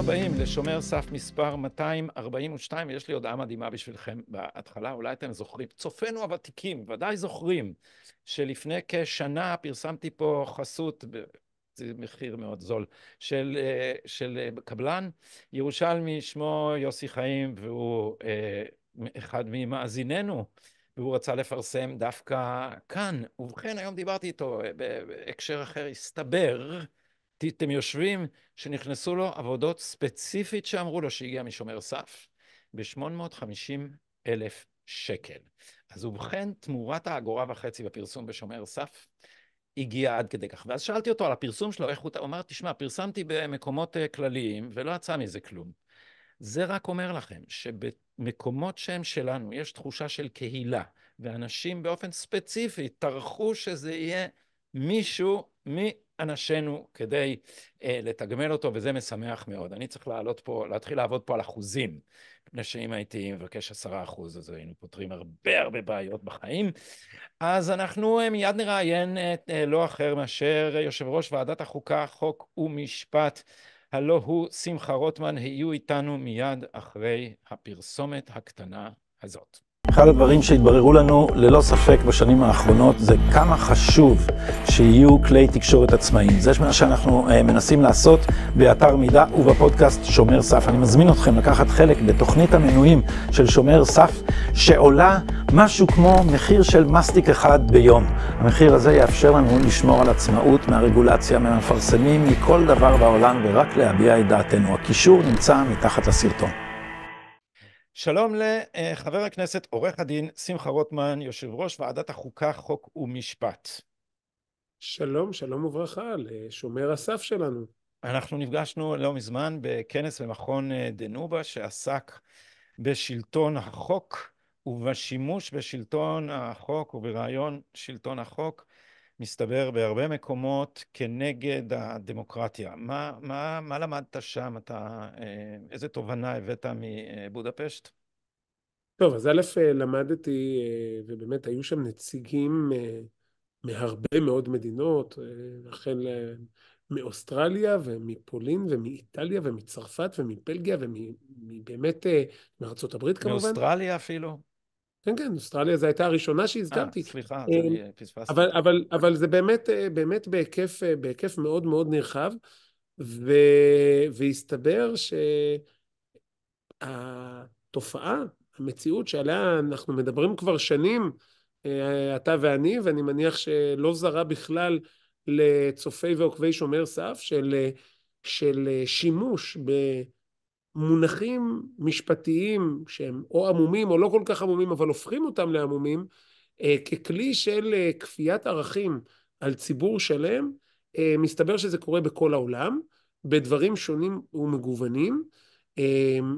הבאים לשומר סף מספר 242, יש לי הודעה מדהימה בשבילכם בהתחלה, אולי אתם זוכרים, צופינו הוותיקים, ודאי זוכרים, שלפני כשנה פרסמתי פה חסות, זה מחיר מאוד זול, של, אה, של אה, קבלן ירושלמי, שמו יוסי חיים, והוא אה, אחד ממאזיננו, והוא רצה לפרסם דווקא כאן. ובכן, היום דיברתי איתו בהקשר אחר, הסתבר, אתם יושבים, שנכנסו לו עבודות ספציפית שאמרו לו שהגיע משומר סף, ב-850 אלף שקל. אז ובכן, תמורת האגורה וחצי בפרסום בשומר סף, הגיע עד כדי כך. ואז שאלתי אותו על הפרסום שלו, איך הוא... הוא אמר, תשמע, פרסמתי במקומות אה, כלליים ולא יצא מזה כלום. זה רק אומר לכם שבת... מקומות שהם שלנו, יש תחושה של קהילה, ואנשים באופן ספציפי טרחו שזה יהיה מישהו מאנשינו כדי אה, לתגמל אותו, וזה משמח מאוד. אני צריך לעלות פה, להתחיל לעבוד פה על אחוזים, מפני שאם הייתי מבקש עשרה אחוז, אז היינו פותרים הרבה הרבה בעיות בחיים. אז אנחנו אה, מיד נראיין אה, אה, לא אחר מאשר אה, יושב ראש ועדת החוקה, חוק ומשפט. הלא הוא שמחה רוטמן, היו איתנו מיד אחרי הפרסומת הקטנה הזאת. אחד הדברים שהתבררו לנו ללא ספק בשנים האחרונות זה כמה חשוב שיהיו כלי תקשורת עצמאיים. זה מה שאנחנו אה, מנסים לעשות באתר מידע ובפודקאסט שומר סף. אני מזמין אתכם לקחת חלק בתוכנית המנויים של שומר סף, שעולה משהו כמו מחיר של מסטיק אחד ביום. המחיר הזה יאפשר לנו לשמור על עצמאות מהרגולציה, מהמפרסמים, מכל דבר בעולם, ורק להביע את דעתנו. הקישור נמצא מתחת לסרטון. שלום לחבר אה, הכנסת עורך הדין שמחה רוטמן, יושב ראש ועדת החוקה, חוק ומשפט. שלום, שלום וברכה לשומר הסף שלנו. אנחנו נפגשנו לא מזמן בכנס במכון אה, דנובה שעסק בשלטון החוק ובשימוש בשלטון החוק וברעיון שלטון החוק מסתבר, בהרבה מקומות כנגד הדמוקרטיה. מה, מה, מה למדת שם? אתה, אה, איזה תובנה הבאת מבודפשט? טוב, אז א', אה, למדתי, אה, ובאמת היו שם נציגים מהרבה מאוד מדינות, החל מאוסטרליה ומפולין ומאיטליה ומצרפת ומבלגיה ומבאמת מארצות הברית כמובן. מאוסטרליה אפילו. כן, כן, אוסטרליה זו הייתה הראשונה שהזכרתי. אה, סליחה, אה, אה, פספסתי. אבל, אבל, אבל זה באמת, באמת בהיקף, בהיקף מאוד מאוד נרחב, ו, והסתבר שהתופעה, המציאות שעליה אנחנו מדברים כבר שנים, אתה ואני, ואני מניח שלא זרה בכלל לצופי ועוקבי שומר סף, של, של שימוש ב... מונחים משפטיים שהם או עמומים או לא כל כך עמומים, אבל הופכים אותם לעמומים, אה, ככלי של אה, כפיית ערכים על ציבור שלם, אה, מסתבר שזה קורה בכל העולם, בדברים שונים ומגוונים.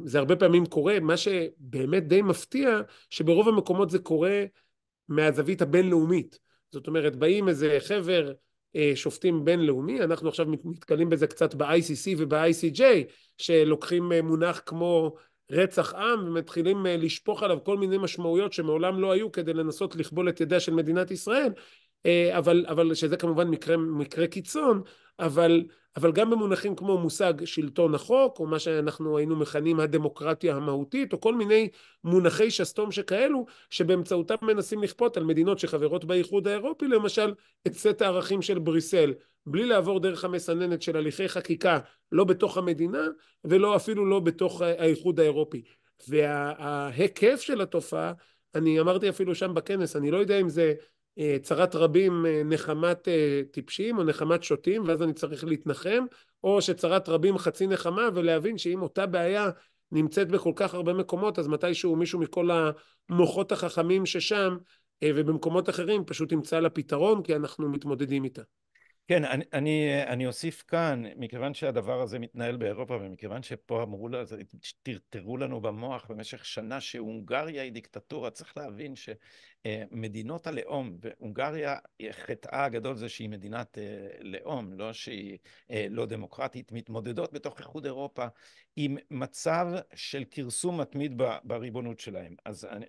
זה הרבה פעמים קורה, מה שבאמת די מפתיע, שברוב המקומות זה קורה מהזווית הבינלאומית. זאת אומרת, באים איזה חבר אה, שופטים בינלאומי, אנחנו עכשיו נתקלים בזה קצת ב-ICC וב-ICJ, שלוקחים אה, מונח כמו רצח עם ומתחילים אה, לשפוך עליו כל מיני משמעויות שמעולם לא היו כדי לנסות לכבול את ידיה של מדינת ישראל, אבל, אבל שזה כמובן מקרה, מקרה קיצון, אבל אבל גם במונחים כמו מושג שלטון החוק, או מה שאנחנו היינו מכנים הדמוקרטיה המהותית, או כל מיני מונחי שסתום שכאלו, שבאמצעותם מנסים לכפות על מדינות שחברות באיחוד האירופי, למשל, את סט הערכים של בריסל, בלי לעבור דרך המסננת של הליכי חקיקה, לא בתוך המדינה, ולא אפילו לא בתוך האיחוד האירופי. וההיקף של התופעה, אני אמרתי אפילו שם בכנס, אני לא יודע אם זה אה, צרת רבים אה, נחמת אה, טיפשים או נחמת שוטים ואז אני צריך להתנחם או שצרת רבים חצי נחמה ולהבין שאם אותה בעיה נמצאת בכל כך הרבה מקומות אז מתישהו מישהו מכל המוחות החכמים ששם ובמקומות אחרים פשוט ימצא לה פתרון כי אנחנו מתמודדים איתה. כן, אני, אני, אני אוסיף כאן, מכיוון שהדבר הזה מתנהל באירופה, ומכיוון שפה אמרו לה, טרטרו לנו במוח במשך שנה שהונגריה היא דיקטטורה, צריך להבין שמדינות אה, הלאום, והונגריה, חטאה הגדול זה שהיא מדינת אה, לאום, לא שהיא אה, לא דמוקרטית, מתמודדות בתוך איחוד אירופה עם מצב של כרסום מתמיד בריבונות שלהם. אז אני,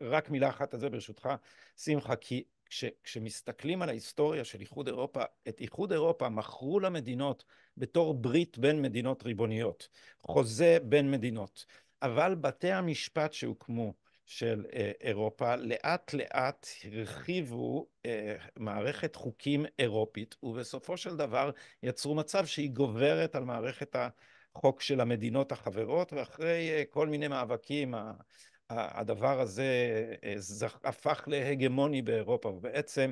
רק מילה אחת על זה ברשותך, שמחה, כי כש, כשמסתכלים על ההיסטוריה של איחוד אירופה, את איחוד אירופה מכרו למדינות בתור ברית בין מדינות ריבוניות, חוזה בין מדינות. אבל בתי המשפט שהוקמו של אה, אירופה לאט לאט הרחיבו אה, מערכת חוקים אירופית, ובסופו של דבר יצרו מצב שהיא גוברת על מערכת החוק חוק של המדינות החברות, ואחרי אה, כל מיני מאבקים, הדבר הזה אה, הפך להגמוני באירופה, ובעצם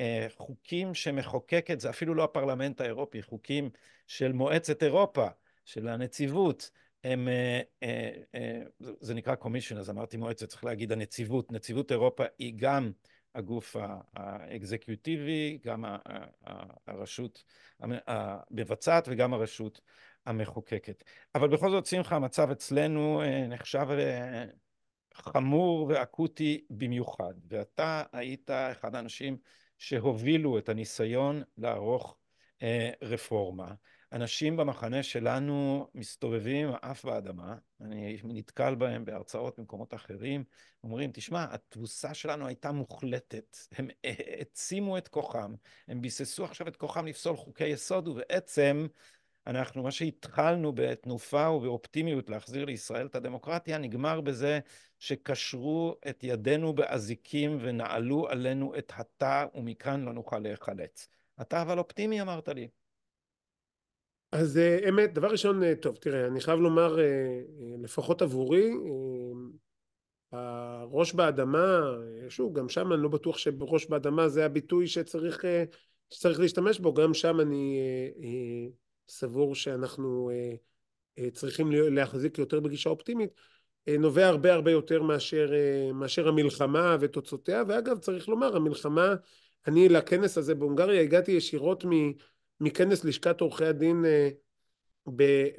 אה, חוקים שמחוקקת, זה אפילו לא הפרלמנט האירופי, חוקים של מועצת אירופה, של הנציבות, הם, אה, זה נקרא קומישיון, אז אמרתי מועצת, צריך להגיד הנציבות, נציבות אירופה היא גם הגוף האקזקיוטיבי, גם הרשות המבצעת וגם הרשות המחוקקת. אבל בכל זאת, שמחה, המצב אצלנו נחשב חמור ואקוטי במיוחד, ואתה היית אחד האנשים שהובילו את הניסיון לערוך אה, רפורמה. אנשים במחנה שלנו מסתובבים אף באדמה, אני נתקל בהם בהרצאות במקומות אחרים, אומרים, תשמע, התבוסה שלנו הייתה מוחלטת, הם העצימו את כוחם, הם ביססו עכשיו את כוחם לפסול חוקי יסוד, ובעצם אנחנו, מה שהתחלנו בתנופה ובאופטימיות להחזיר לישראל את הדמוקרטיה, נגמר בזה שקשרו את ידינו באזיקים ונעלו עלינו את התא, ומכאן לא נוכל להיחלץ. אתה אבל אופטימי, אמרת לי. אז אה, אמת, דבר ראשון, אה, טוב, תראה, אני חייב לומר, אה, לפחות עבורי, הראש באדמה, שוב, גם שם אני לא בטוח שראש באדמה זה הביטוי שצריך, שצריך להשתמש בו, גם שם אני... סבור שאנחנו אה, אה, צריכים להחזיק יותר בגישה אופטימית, אה, נובע הרבה הרבה יותר מאשר, מאשר המלחמה ותוצאותיה, ואגב צריך לומר המלחמה, אני לכנס הזה בהונגריה הגעתי ישירות מכנס לשכת עורכי הדין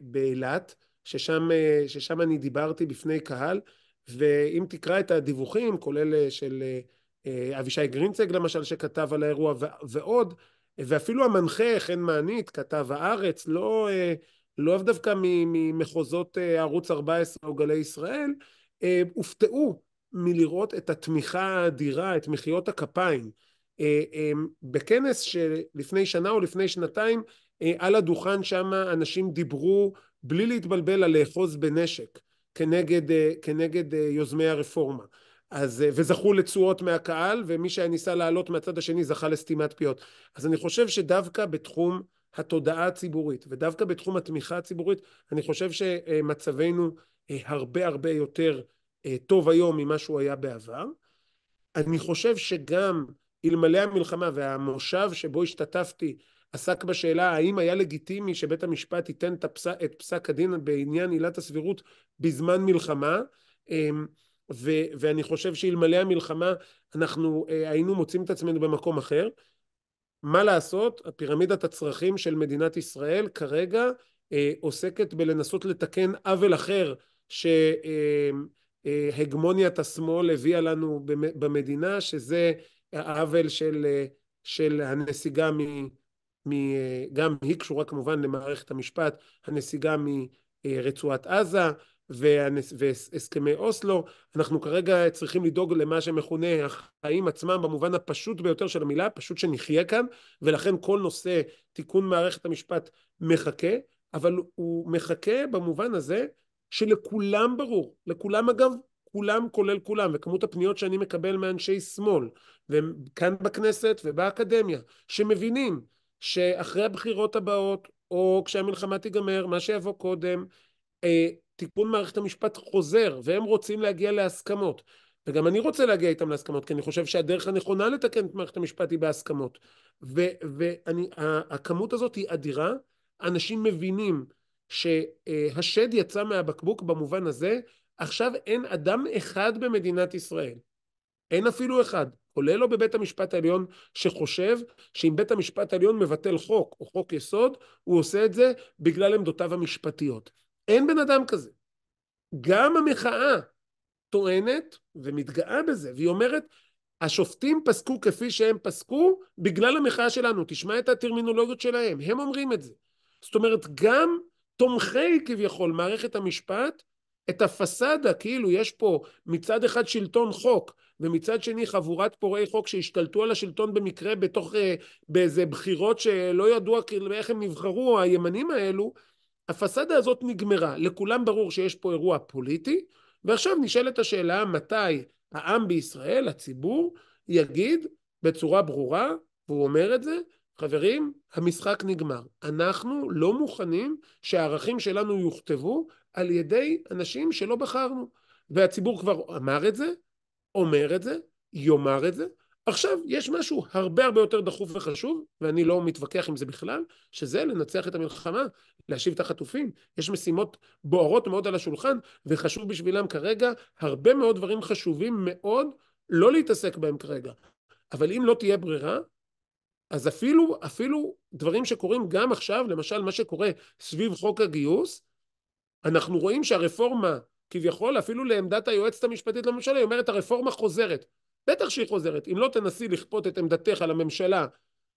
באילת, ששם, ששם אני דיברתי בפני קהל, ואם תקרא את הדיווחים, כולל של אבישי גרינצג למשל שכתב על האירוע ועוד, ואפילו המנחה חן מענית, כתב הארץ, לא, אה, לאו דווקא ממחוזות אה, ערוץ 14 או גלי ישראל, אה, הופתעו מלראות את התמיכה האדירה, את מחיאות הכפיים. בכנס שלפני שנה או לפני שנתיים, על הדוכן שם אנשים דיברו בלי להתבלבל על לאחוז בנשק כנגד, כנגד יוזמי הרפורמה. אז, אה, וזכו לתשואות מהקהל, ומי שהיה ניסה לעלות מהצד השני זכה לסתימת פיות. אז אני חושב שדווקא בתחום התודעה הציבורית, ודווקא בתחום התמיכה הציבורית, אני חושב שמצבנו אה, הרבה הרבה יותר אה, טוב היום ממה שהוא היה בעבר. אני חושב שגם אלמלא המלחמה והמושב שבו השתתפתי עסק בשאלה האם היה לגיטימי שבית המשפט ייתן את פסק הדין בעניין עילת הסבירות בזמן מלחמה. אמ, ו- ואני חושב שאלמלא המלחמה אנחנו אה, היינו מוצאים את עצמנו במקום אחר. מה לעשות, פירמידת הצרכים של מדינת ישראל כרגע אה, עוסקת בלנסות לתקן עוול אחר שהגמוניית אה, אה, השמאל הביאה לנו במדינה, שזה העוול של, אה, של הנסיגה מ... מ... גם היא קשורה כמובן למערכת המשפט, הנסיגה מרצועת עזה, והסכמי אוסלו, אנחנו כרגע צריכים לדאוג למה שמכונה החיים עצמם במובן הפשוט ביותר של המילה, פשוט שנחיה כאן, ולכן כל נושא תיקון מערכת המשפט מחכה, אבל הוא מחכה במובן הזה שלכולם ברור, לכולם אגב, כולם כולל כולם, וכמות הפניות שאני מקבל מאנשי שמאל, וכאן בכנסת ובאקדמיה, שמבינים שאחרי הבחירות הבאות, או כשהמלחמה תיגמר, מה שיבוא קודם, אה, תיקון מערכת המשפט חוזר, והם רוצים להגיע להסכמות. וגם אני רוצה להגיע איתם להסכמות, כי אני חושב שהדרך הנכונה לתקן את מערכת המשפט היא בהסכמות. והכמות הזאת היא אדירה, אנשים מבינים שהשד יצא מהבקבוק במובן הזה, עכשיו אין אדם אחד במדינת ישראל, אין אפילו אחד, כולל לא בבית המשפט העליון, שחושב שאם בית המשפט העליון מבטל חוק או חוק יסוד, הוא עושה את זה בגלל עמדותיו המשפטיות. אין בן אדם כזה. גם המחאה טוענת ומתגאה בזה, והיא אומרת, השופטים פסקו כפי שהם פסקו בגלל המחאה שלנו, תשמע את הטרמינולוגיות שלהם, הם אומרים את זה. זאת אומרת, גם תומכי כביכול מערכת המשפט, את הפסאדה, כאילו יש פה מצד אחד שלטון חוק, ומצד שני חבורת פורעי חוק שהשתלטו על השלטון במקרה בתוך, אה, באיזה בחירות שלא ידוע איך הם נבחרו, הימנים האלו, הפסדה הזאת נגמרה, לכולם ברור שיש פה אירוע פוליטי, ועכשיו נשאלת השאלה מתי העם בישראל, הציבור, יגיד בצורה ברורה, והוא אומר את זה, חברים, המשחק נגמר. אנחנו לא מוכנים שהערכים שלנו יוכתבו על ידי אנשים שלא בחרנו. והציבור כבר אמר את זה, אומר את זה, יאמר את זה, עכשיו יש משהו הרבה הרבה יותר דחוף וחשוב, ואני לא מתווכח עם זה בכלל, שזה לנצח את המלחמה, להשיב את החטופים. יש משימות בוערות מאוד על השולחן, וחשוב בשבילם כרגע הרבה מאוד דברים חשובים מאוד לא להתעסק בהם כרגע. אבל אם לא תהיה ברירה, אז אפילו, אפילו דברים שקורים גם עכשיו, למשל מה שקורה סביב חוק הגיוס, אנחנו רואים שהרפורמה, כביכול, אפילו לעמדת היועצת המשפטית לממשלה, היא אומרת הרפורמה חוזרת. בטח שהיא חוזרת. אם לא תנסי לכפות את עמדתך על הממשלה,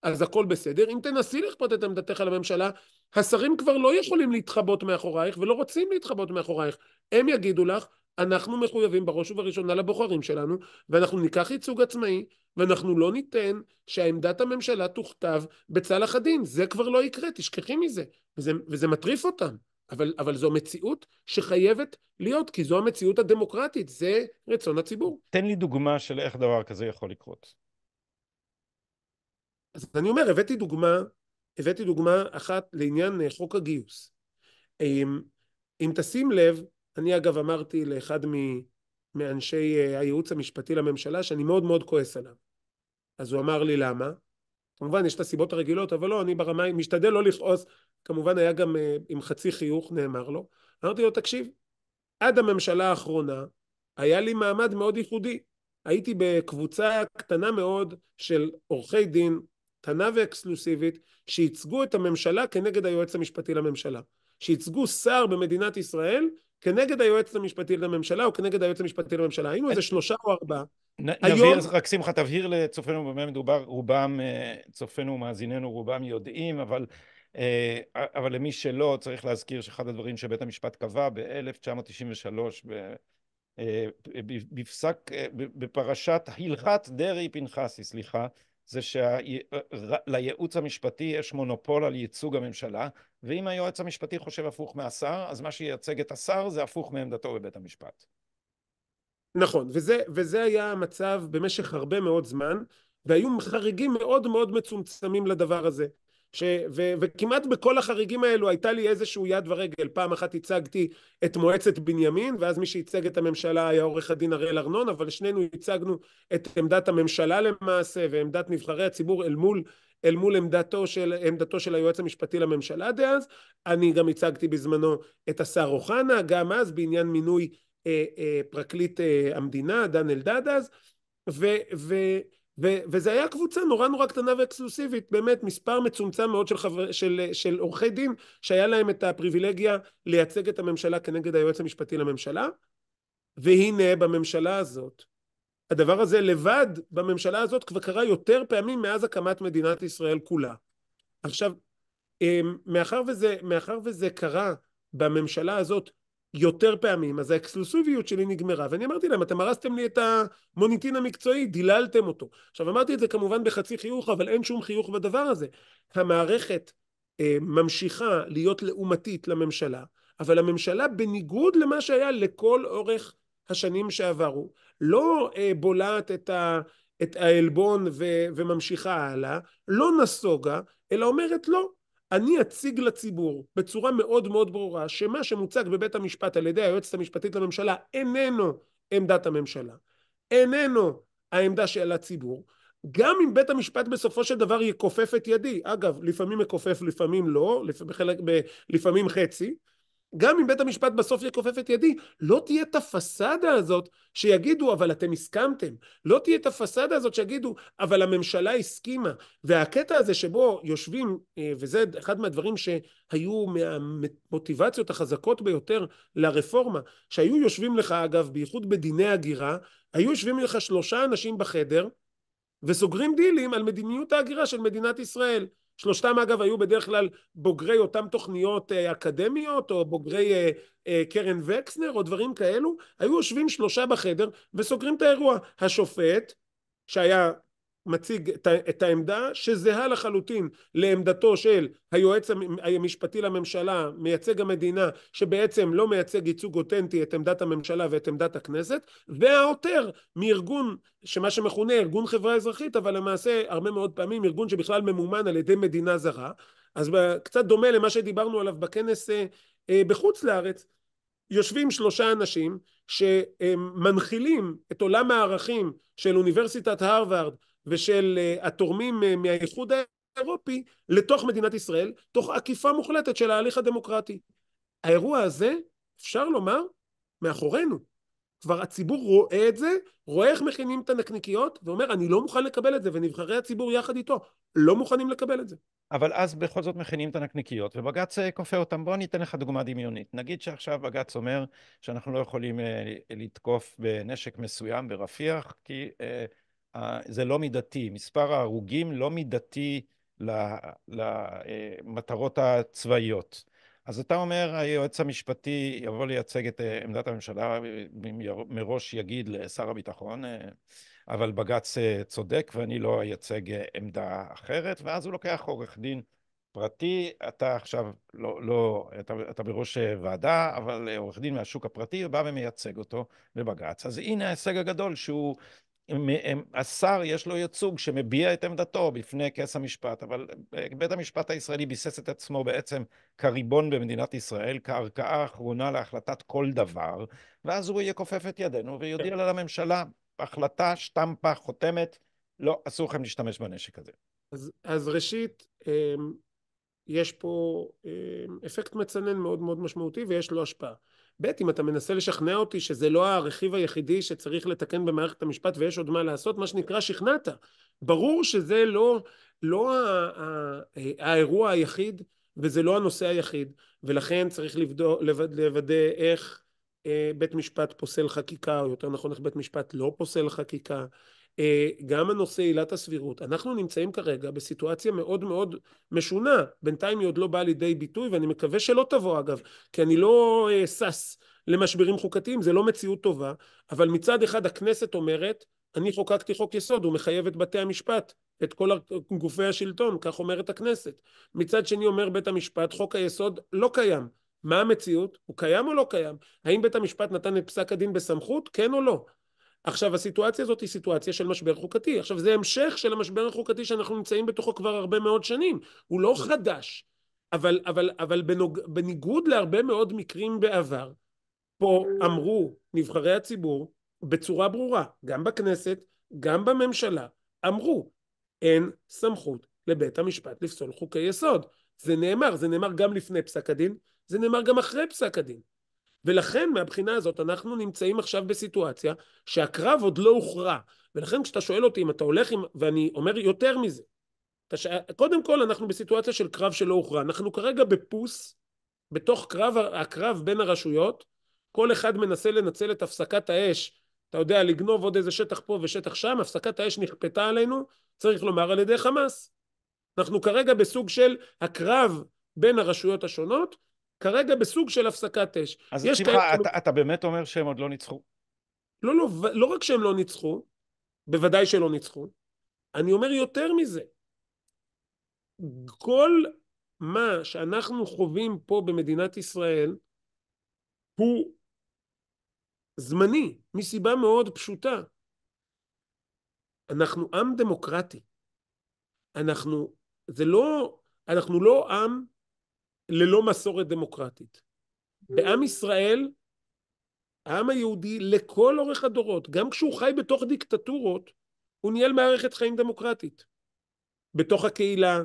אז הכל בסדר. אם תנסי לכפות את עמדתך על הממשלה, השרים כבר לא יכולים להתחבות מאחורייך ולא רוצים להתחבות מאחורייך. הם יגידו לך, אנחנו מחויבים בראש ובראשונה לבוחרים שלנו, ואנחנו ניקח ייצוג עצמאי, ואנחנו לא ניתן שעמדת הממשלה תוכתב בצלח הדין. זה כבר לא יקרה, תשכחי מזה. וזה, וזה מטריף אותם. אבל, אבל זו מציאות שחייבת להיות, כי זו המציאות הדמוקרטית, זה רצון הציבור. תן לי דוגמה של איך דבר כזה יכול לקרות. אז אני אומר, הבאתי דוגמה, הבאתי דוגמה אחת לעניין אה, חוק הגיוס. אם, אמ, אם תשים לב, אני אגב אמרתי לאחד מ, מאנשי אה, הייעוץ המשפטי לממשלה שאני מאוד מאוד כועס עליו. אז הוא אמר לי למה? כמובן יש את הסיבות הרגילות, אבל לא, אני ברמה, משתדל לא לכעוס, כמובן היה גם uh, עם חצי חיוך, נאמר לו. אמרתי לו, תקשיב, עד הממשלה האחרונה היה לי מעמד מאוד ייחודי. הייתי בקבוצה קטנה מאוד של עורכי דין, קטנה ואקסקלוסיבית, שייצגו את הממשלה כנגד היועץ המשפטי לממשלה. שייצגו שר במדינת ישראל כנגד היועץ המשפטי לממשלה או כנגד היועץ המשפטי לממשלה. היינו איזה שלושה או ארבעה. נבהיר, רק שמחה, תבהיר לצופינו במה מדובר, רובם, אה, צופינו ומאזיננו, רובם יודעים, אבל... אה, אבל למי שלא, צריך להזכיר שאחד הדברים שבית המשפט קבע ב-1993, אה, בפסק, בפרשת הלכת דרעי פנחסי, סליחה, זה שלייעוץ אה, המשפטי יש מונופול על ייצוג הממשלה, ואם היועץ המשפטי חושב הפוך מהשר, אז מה שייצג את השר זה הפוך מעמדתו בבית המשפט. נכון, וזה, וזה היה המצב במשך הרבה מאוד זמן, והיו חריגים מאוד מאוד מצומצמים לדבר הזה. ש... ו... וכמעט בכל החריגים האלו הייתה לי איזשהו יד ורגל. פעם אחת הצגתי את מועצת בנימין, ואז מי שייצג את הממשלה היה עורך הדין הראל ארנון, אבל שנינו הצגנו את עמדת הממשלה למעשה, ועמדת נבחרי הציבור אל מול, אל מול עמדתו, של, עמדתו של היועץ המשפטי לממשלה דאז. אני גם הצגתי בזמנו את השר אוחנה, גם אז בעניין מינוי אה, אה, פרקליט אה, המדינה, דן אלדד אז, ו... ו- ו- וזה היה קבוצה נורא נורא קטנה ואקסקלוסיבית, באמת מספר מצומצם מאוד של, חבר, של, של עורכי דין שהיה להם את הפריבילגיה לייצג את הממשלה כנגד היועץ המשפטי לממשלה, והנה בממשלה הזאת, הדבר הזה לבד בממשלה הזאת כבר קרה יותר פעמים מאז הקמת מדינת ישראל כולה. עכשיו, אה, מאחר וזה, מאחר וזה קרה בממשלה הזאת יותר פעמים, אז האקסקלוסיביות שלי נגמרה, ואני אמרתי להם, אתם הרסתם לי את המוניטין המקצועי, דיללתם אותו. עכשיו, אמרתי את זה כמובן בחצי חיוך, אבל אין שום חיוך בדבר הזה. המערכת אה, ממשיכה להיות לעומתית לממשלה, אבל הממשלה, בניגוד למה שהיה לכל אורך השנים שעברו, לא אה, בולעת את, ה, את העלבון ו, וממשיכה הלאה, לא נסוגה, אלא אומרת לא, אני אציג לציבור בצורה מאוד מאוד ברורה שמה שמוצג בבית המשפט על ידי היועצת המשפטית לממשלה איננו עמדת הממשלה, איננו העמדה של הציבור, גם אם בית המשפט בסופו של דבר יכופף את ידי, אגב לפעמים מכופף לפעמים לא, לפעמים, לפעמים חצי גם אם בית המשפט בסוף יכופף את ידי, לא תהיה את הפסאדה הזאת שיגידו, אבל אתם הסכמתם. לא תהיה את הפסאדה הזאת שיגידו, אבל הממשלה הסכימה. והקטע הזה שבו יושבים, אה, וזה אחד מהדברים שהיו מהמוטיבציות החזקות ביותר לרפורמה, שהיו יושבים לך, אגב, בייחוד בדיני הגירה, היו יושבים לך שלושה אנשים בחדר, וסוגרים דילים על מדיניות ההגירה של מדינת ישראל. שלושתם אגב היו בדרך כלל בוגרי אותם תוכניות אה, אקדמיות, או בוגרי אה, אה, קרן וקסנר, או דברים כאלו, היו יושבים שלושה בחדר וסוגרים את האירוע. השופט, שהיה מציג את העמדה שזהה לחלוטין לעמדתו של היועץ המשפטי לממשלה, מייצג המדינה, שבעצם לא מייצג ייצוג אותנטי את עמדת הממשלה ואת עמדת הכנסת, והעותר מארגון שמה שמכונה ארגון חברה אזרחית, אבל למעשה הרבה מאוד פעמים ארגון שבכלל ממומן על ידי מדינה זרה, אז קצת דומה למה שדיברנו עליו בכנס אה, אה, בחוץ לארץ, יושבים שלושה אנשים שמנחילים את עולם הערכים של אוניברסיטת הרווארד ושל אה, התורמים אה, מהאיחוד האירופי לתוך מדינת ישראל, תוך עקיפה מוחלטת של ההליך הדמוקרטי. האירוע הזה, אפשר לומר, מאחורינו. כבר הציבור רואה את זה, רואה איך מכינים את הנקניקיות, ואומר, אני לא מוכן לקבל את זה, ונבחרי הציבור יחד איתו לא מוכנים לקבל את זה. אבל אז בכל זאת מכינים את הנקניקיות, ובג"ץ אה, כופה אותם. בואו אני אתן לך דוגמה דמיונית. נגיד שעכשיו בג"ץ אומר שאנחנו לא יכולים לתקוף בנשק מסוים, ברפיח, כי זה לא מידתי. מספר ההרוגים לא מידתי למטרות אה, הצבאיות. אז אתה אומר, היועץ המשפטי יבוא לייצג את אה, עמדת הממשלה, אה, מראש יגיד לשר הביטחון, אבל בג"ץ צודק ואני לא אייצג עמדה אחרת, ואז הוא לוקח עורך דין פרטי, אתה עכשיו לא, לא אתה, אתה בראש ועדה, אבל עורך דין מהשוק הפרטי בא ומייצג אותו בבג"ץ. אז הנה ההישג הגדול שהוא השר יש לו ייצוג שמביע את עמדתו בפני כס המשפט, אבל אה, בית המשפט הישראלי ביסס את עצמו בעצם כריבון במדינת ישראל, כערכאה האחרונה להחלטת כל דבר, ואז הוא יכופף את ידינו ויודיע לה כן. לממשלה, החלטה, שטמפה, חותמת, לא, אסור לכם להשתמש בנשק הזה. אז, אז ראשית, אמ, יש פה אמ, אפקט מצנן מאוד מאוד משמעותי ויש לו השפעה. ב', אם אתה מנסה לשכנע אותי שזה לא הרכיב היחידי שצריך לתקן במערכת המשפט ויש עוד מה לעשות, מה שנקרא שכנעת. ברור שזה לא, לא האירוע היחיד וזה לא הנושא היחיד, ולכן צריך לבדו, לבד, לוודא איך אה, בית משפט פוסל חקיקה, או יותר נכון איך בית משפט לא פוסל חקיקה, אה, גם הנושא עילת הסבירות. אנחנו נמצאים כרגע בסיטואציה מאוד מאוד משונה. בינתיים היא עוד לא באה לידי ביטוי, ואני מקווה שלא תבוא אגב, כי אני לא אה, שש למשברים חוקתיים, זה לא מציאות טובה, אבל מצד אחד הכנסת אומרת, אני חוקקתי חוק יסוד, הוא מחייב את בתי המשפט, את כל גופי השלטון, כך אומרת הכנסת. מצד שני אומר בית המשפט, חוק היסוד לא קיים. מה המציאות? הוא קיים או לא קיים? האם בית המשפט נתן את פסק הדין בסמכות? כן או לא? עכשיו הסיטואציה הזאת היא סיטואציה של משבר חוקתי. עכשיו זה המשך של המשבר החוקתי שאנחנו נמצאים בתוכו כבר הרבה מאוד שנים. הוא לא חדש, אבל, אבל, אבל בנוג... בניגוד להרבה מאוד מקרים בעבר, פה אמרו נבחרי הציבור בצורה ברורה, גם בכנסת, גם בממשלה, אמרו אין סמכות לבית המשפט לפסול חוקי יסוד. זה נאמר, זה נאמר גם לפני פסק הדין, זה נאמר גם אחרי פסק הדין. ולכן מהבחינה הזאת אנחנו נמצאים עכשיו בסיטואציה שהקרב עוד לא הוכרע. ולכן כשאתה שואל אותי אם אתה הולך עם... ואני אומר יותר מזה. תש... קודם כל אנחנו בסיטואציה של קרב שלא הוכרע. אנחנו כרגע בפוס, בתוך קרב, הקרב בין הרשויות, כל אחד מנסה לנצל את הפסקת האש, אתה יודע, לגנוב עוד איזה שטח פה ושטח שם, הפסקת האש נכפתה עלינו, צריך לומר, על ידי חמאס. אנחנו כרגע בסוג של הקרב בין הרשויות השונות, כרגע בסוג של הפסקת אש. אז שמחה, אתה, אתה באמת אומר שהם עוד לא ניצחו? לא, לא, לא רק שהם לא ניצחו, בוודאי שלא ניצחו, אני אומר יותר מזה. כל מה שאנחנו חווים פה במדינת ישראל הוא זמני, מסיבה מאוד פשוטה. אנחנו עם דמוקרטי. אנחנו, זה לא, אנחנו לא עם ללא מסורת דמוקרטית. בעם ישראל, העם היהודי לכל אורך הדורות, גם כשהוא חי בתוך דיקטטורות, הוא ניהל מערכת חיים דמוקרטית. בתוך הקהילה,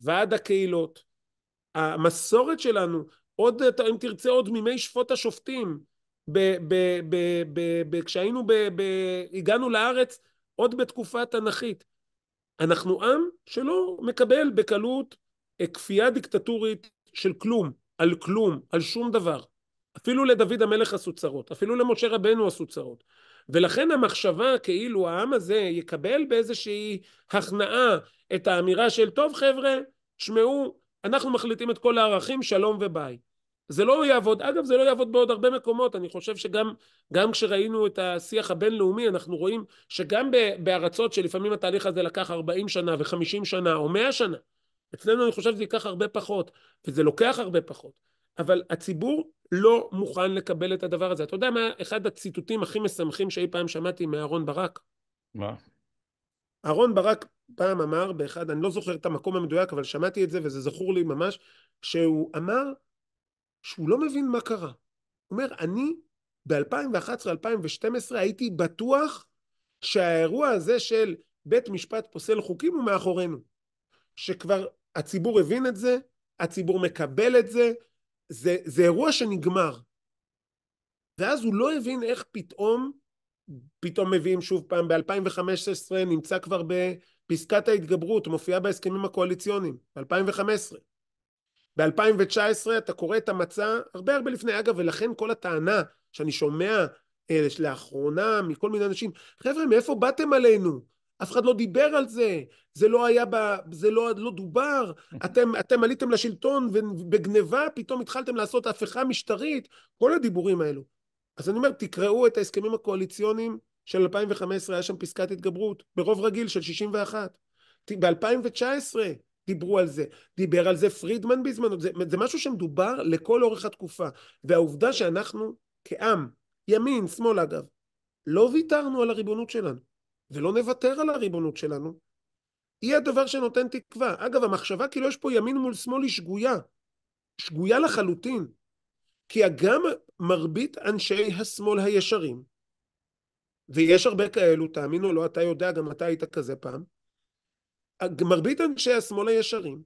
ועד הקהילות. המסורת שלנו, עוד, אם תרצה, עוד מימי שפוט השופטים, ב, ב, ב, ב, ב, כשהיינו, ב, ב, הגענו לארץ עוד בתקופה תנכית. אנחנו עם שלא מקבל בקלות כפייה דיקטטורית של כלום, על כלום, על שום דבר. אפילו לדוד המלך עשו צרות, אפילו למשה רבנו עשו צרות. ולכן המחשבה כאילו העם הזה יקבל באיזושהי הכנעה את האמירה של טוב חבר'ה, תשמעו, אנחנו מחליטים את כל הערכים, שלום וביי. זה לא יעבוד, אגב זה לא יעבוד בעוד הרבה מקומות, אני חושב שגם גם כשראינו את השיח הבינלאומי אנחנו רואים שגם בארצות שלפעמים התהליך הזה לקח 40 שנה ו-50 שנה או 100 שנה אצלנו אני חושב שזה ייקח הרבה פחות, וזה לוקח הרבה פחות, אבל הציבור לא מוכן לקבל את הדבר הזה. אתה יודע מה אחד הציטוטים הכי משמחים שאי פעם שמעתי מאהרון ברק? מה? אהרון ברק פעם אמר באחד, אני לא זוכר את המקום המדויק, אבל שמעתי את זה וזה זכור לי ממש, שהוא אמר שהוא לא מבין מה קרה. הוא אומר, אני ב-2011-2012 הייתי בטוח שהאירוע הזה של בית משפט פוסל חוקים הוא מאחורינו. שכבר הציבור הבין את זה, הציבור מקבל את זה, זה, זה אירוע שנגמר. ואז הוא לא הבין איך פתאום, פתאום מביאים שוב פעם, ב-2015 נמצא כבר בפסקת ההתגברות, מופיעה בהסכמים הקואליציוניים, ב-2015. ב-2019 אתה קורא את המצע הרבה הרבה לפני, אגב, ולכן כל הטענה שאני שומע אה, לאחרונה מכל מיני אנשים, חבר'ה, מאיפה באתם עלינו? אף אחד לא דיבר על זה, זה לא היה, ב, זה לא, לא דובר, אוקיי. אתם, אתם עליתם לשלטון ובגניבה פתאום התחלתם לעשות הפיכה משטרית, כל הדיבורים האלו. אז אני אומר, תקראו את ההסכמים הקואליציוניים של 2015, היה שם פסקת התגברות, ברוב רגיל של 61. ב-2019 דיברו על זה, דיבר על זה פרידמן בזמנו, זה, זה משהו שמדובר לכל אורך התקופה. והעובדה שאנחנו כעם, ימין, שמאל אגב, לא ויתרנו על הריבונות שלנו. ולא נוותר על הריבונות שלנו, היא הדבר שנותן תקווה. אגב, המחשבה כאילו יש פה ימין מול שמאל היא שגויה. שגויה לחלוטין. כי גם מרבית אנשי השמאל הישרים, ויש הרבה כאלו, תאמין או לא, אתה יודע, גם אתה היית כזה פעם, מרבית אנשי השמאל הישרים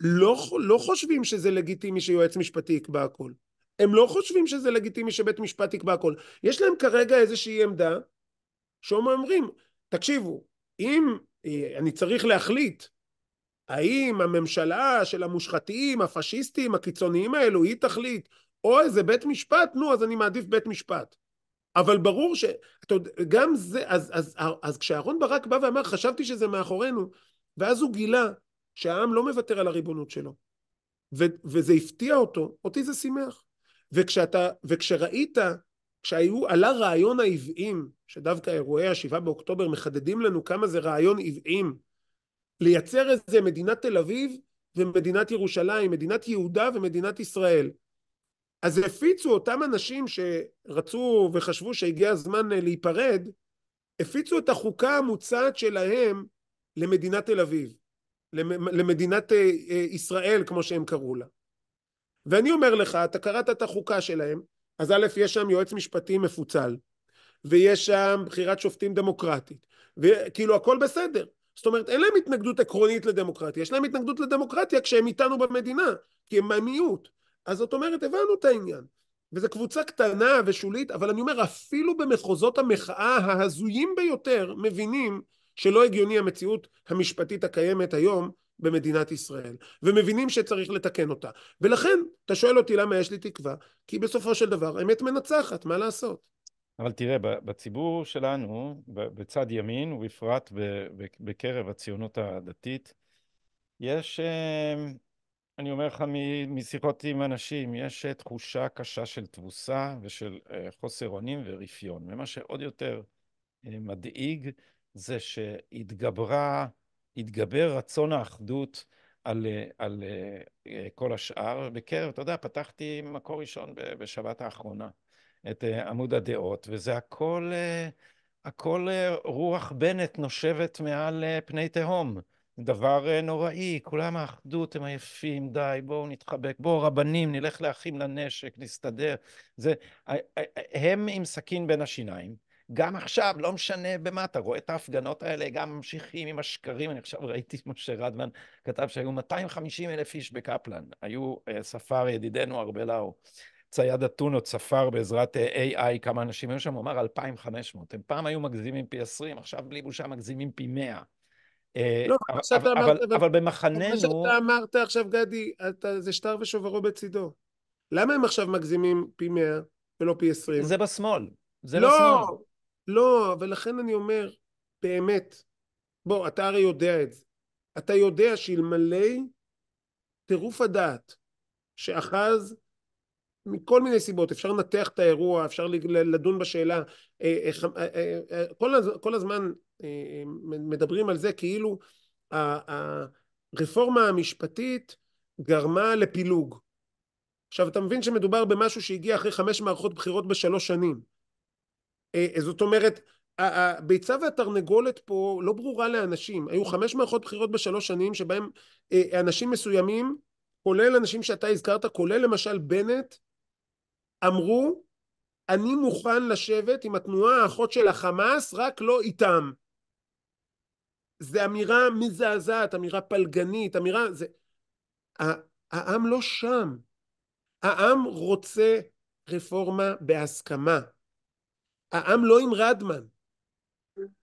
לא, לא חושבים שזה לגיטימי שיועץ משפטי יקבע הכל. הם לא חושבים שזה לגיטימי שבית משפט יקבע הכל. יש להם כרגע איזושהי עמדה שאומרים, תקשיבו, אם אה, אני צריך להחליט האם הממשלה של המושחתים, הפשיסטים, הקיצוניים האלו, היא תחליט, או איזה בית משפט, נו, אז אני מעדיף בית משפט. אבל ברור ש... גם זה, אז, אז, אז, אז כשאהרן ברק בא ואמר, חשבתי שזה מאחורינו, ואז הוא גילה שהעם לא מוותר על הריבונות שלו. ו, וזה הפתיע אותו, אותי זה שימח. וכשאתה, וכשראית כשעלה רעיון העוועים, שדווקא אירועי השבעה באוקטובר מחדדים לנו כמה זה רעיון עוועים, לייצר איזה מדינת תל אביב ומדינת ירושלים, מדינת יהודה ומדינת ישראל. אז הפיצו אותם אנשים שרצו וחשבו שהגיע הזמן אה, להיפרד, הפיצו את החוקה המוצעת שלהם למדינת תל אביב, למדינת אה, אה, ישראל כמו שהם קראו לה. ואני אומר לך, אתה קראת את החוקה שלהם, אז א', יש שם יועץ משפטי מפוצל, ויש שם בחירת שופטים דמוקרטית, וכאילו הכל בסדר. זאת אומרת, אין להם התנגדות עקרונית לדמוקרטיה, יש להם התנגדות לדמוקרטיה כשהם איתנו במדינה, כי הם מהמיעוט. אז זאת אומרת, הבנו את העניין. וזו קבוצה קטנה ושולית, אבל אני אומר, אפילו במחוזות המחאה ההזויים ביותר מבינים שלא הגיוני המציאות המשפטית הקיימת היום, במדינת ישראל, ומבינים שצריך לתקן אותה. ולכן, אתה שואל אותי למה יש לי תקווה, כי בסופו של דבר האמת מנצחת, מה לעשות? אבל תראה, בציבור שלנו, בצד ימין, ובפרט בקרב הציונות הדתית, יש, אה, אני אומר לך משיחות עם אנשים, יש אה, תחושה קשה של תבוסה ושל אה, חוסר אונים ורפיון. ומה שעוד יותר מדאיג זה שהתגברה התגבר רצון האחדות על, אה, על על אה, אה, כל השאר בקרב, אתה יודע, פתחתי מקור ראשון בשבת האחרונה, את עמוד הדעות, וזה הכל, הכל רוח בנט נושבת מעל פני תהום. דבר נוראי, כולם האחדות, הם עייפים, די, בואו נתחבק, בואו רבנים, נלך לאחים לנשק, נסתדר. זה, הם עם סכין בין השיניים. גם עכשיו, לא משנה במה, אתה רואה את ההפגנות האלה, גם ממשיכים עם השקרים, אני עכשיו ראיתי משה רדמן כתב שהיו 250 אלף איש בקפלן, היו uh, אה, ספר ידידנו ארבלאו, צייד אתונות, ספר בעזרת אה, AI, כמה אנשים היו שם, הוא אמר 2,500, הם פעם היו מגזימים פי 20, עכשיו בלי בושה מגזימים פי 100. אה, לא, אבל, אבל במחננו... מה שאתה אמרת עכשיו, גדי, אתה, זה שטר ושוברו בצידו. למה הם עכשיו מגזימים פי 100 ולא פי 20? זה בשמאל. זה לא, בשמאל. לא, אבל לכן אני אומר, באמת, בוא, אתה הרי יודע את זה. אתה יודע שאלמלא טירוף הדעת שאחז מכל מיני סיבות, אפשר לנתח את האירוע, אפשר לדון בשאלה, אה, אה, אה, כל, הזמן מדברים על זה כאילו הרפורמה המשפטית גרמה לפילוג. עכשיו, אתה מבין שמדובר במשהו שהגיע אחרי חמש מערכות בחירות בשלוש שנים. אה, אה, זאת אומרת, הביצה והתרנגולת פה לא ברורה לאנשים. היו חמש מערכות בחירות בשלוש שנים שבהם אה, אנשים מסוימים, כולל אנשים שאתה הזכרת, כולל למשל בנט, אמרו, אני מוכן לשבת עם התנועה האחות של החמאס, רק לא איתם. זו אמירה מזעזעת, אמירה פלגנית, אמירה... זה... העם לא שם. העם רוצה רפורמה בהסכמה. העם לא עם רדמן.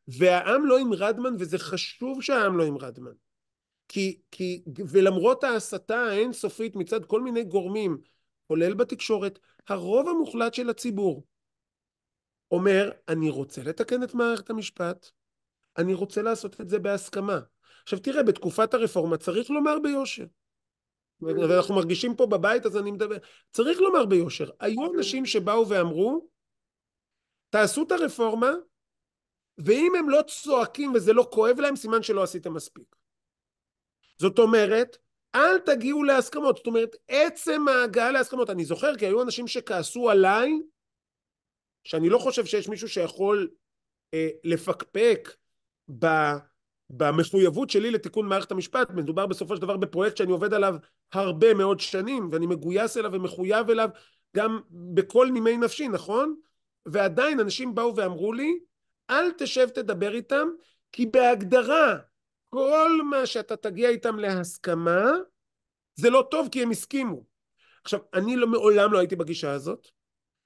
והעם לא עם רדמן, וזה חשוב שהעם לא עם רדמן. כי, כי, ולמרות ההסתה האינסופית מצד כל מיני גורמים, כולל בתקשורת, הרוב המוחלט של הציבור אומר, אני רוצה לתקן את מערכת המשפט, אני רוצה לעשות את זה בהסכמה. עכשיו תראה, בתקופת הרפורמה צריך לומר ביושר. ואנחנו מרגישים פה בבית, אז אני מדבר... צריך לומר ביושר, היו אנשים שבאו ואמרו, תעשו את הרפורמה, ואם הם לא צועקים וזה לא כואב להם, סימן שלא עשיתם מספיק. זאת אומרת, אל תגיעו להסכמות. זאת אומרת, עצם ההגעה להסכמות, אני זוכר כי היו אנשים שכעסו עליי, שאני לא חושב שיש מישהו שיכול אה, לפקפק ב, במחויבות שלי לתיקון מערכת המשפט. מדובר בסופו של דבר בפרויקט שאני עובד עליו הרבה מאוד שנים, ואני מגויס אליו ומחויב אליו גם בכל נימי נפשי, נכון? ועדיין אנשים באו ואמרו לי, אל תשב תדבר איתם, כי בהגדרה, כל מה שאתה תגיע איתם להסכמה, זה לא טוב כי הם הסכימו. עכשיו, אני לא, מעולם לא הייתי בגישה הזאת,